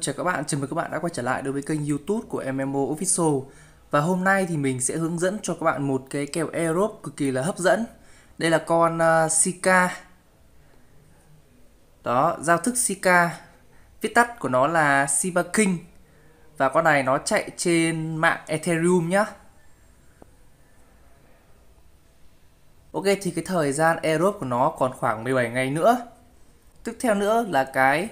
chào các bạn, chào mừng các bạn đã quay trở lại đối với kênh youtube của MMO Official Và hôm nay thì mình sẽ hướng dẫn cho các bạn một cái kèo Europe cực kỳ là hấp dẫn Đây là con uh, Sika Đó, giao thức Sika Viết tắt của nó là Siba King Và con này nó chạy trên mạng Ethereum nhá Ok thì cái thời gian Europe của nó còn khoảng 17 ngày nữa Tiếp theo nữa là cái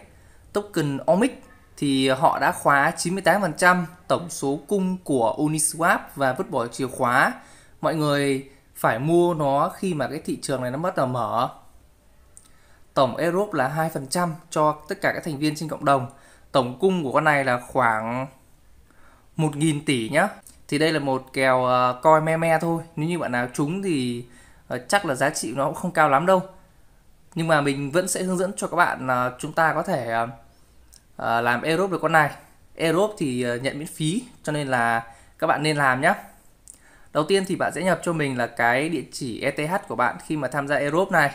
token Omic thì họ đã khóa 98% tổng số cung của Uniswap và vứt bỏ chìa khóa. Mọi người phải mua nó khi mà cái thị trường này nó bắt đầu mở. Tổng Erop là 2% cho tất cả các thành viên trên cộng đồng. Tổng cung của con này là khoảng 1.000 tỷ nhá. Thì đây là một kèo ờ, coi me me thôi. Nếu như bạn nào trúng thì ờ, chắc là giá trị nó cũng không cao lắm đâu. Nhưng mà mình vẫn sẽ hướng dẫn cho các bạn chúng ta có thể ờ, Ờ, làm Aerobe được con này Aerobe thì ờ, nhận miễn phí cho nên là các bạn nên làm nhé Đầu tiên thì bạn sẽ nhập cho mình là cái địa chỉ ETH của bạn khi mà tham gia Aerobe này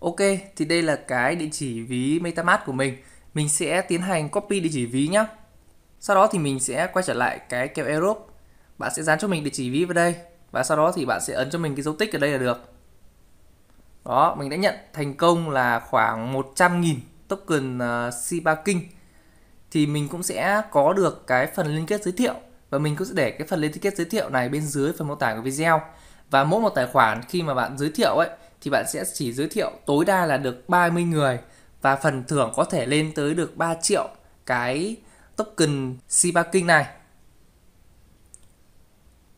Ok thì đây là cái địa chỉ ví Metamask của mình mình sẽ tiến hành copy địa chỉ ví nhé sau đó thì mình sẽ quay trở lại cái kèo Europe bạn sẽ dán cho mình địa chỉ ví vào đây và sau đó thì bạn sẽ ấn cho mình cái dấu tích ở đây là được đó mình đã nhận thành công là khoảng 100.000 token uh, à, Shiba King thì mình cũng sẽ có được cái phần liên kết giới thiệu và mình cũng sẽ để cái phần liên kết giới thiệu này bên dưới phần mô tả của video và mỗi một tài khoản khi mà bạn giới thiệu ấy thì bạn sẽ chỉ giới thiệu tối đa là được 30 người và phần thưởng có thể lên tới được 3 triệu cái token Shiba King này.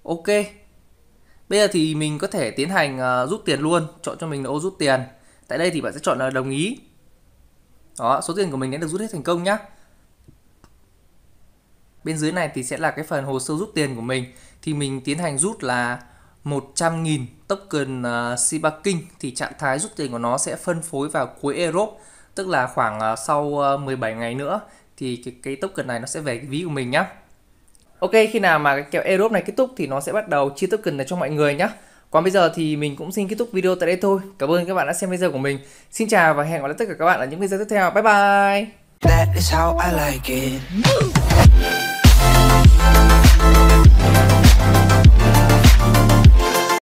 Ok. Bây giờ thì mình có thể tiến hành à, rút tiền luôn, chọn cho mình là ô rút tiền. Tại đây thì bạn sẽ chọn là đồng ý đó số tiền của mình đã được rút hết thành công nhá bên dưới này thì sẽ là cái phần hồ sơ rút tiền của mình thì mình tiến hành rút là 100.000 token uh, Shiba King thì trạng thái rút tiền của nó sẽ phân phối vào cuối Europe tức là khoảng uh, sau uh, à, 17 ngày nữa thì cái, cái token này nó sẽ về cái ví của mình nhá. Ok khi nào mà cái kẹo Europe này kết thúc thì nó sẽ bắt đầu chia token này cho mọi người nhé còn bây giờ thì mình cũng xin kết thúc video tại đây thôi. Cảm ơn các bạn đã xem video của mình. Xin chào và hẹn gặp lại tất cả các bạn ở những video tiếp theo. Bye bye! That is how I like it.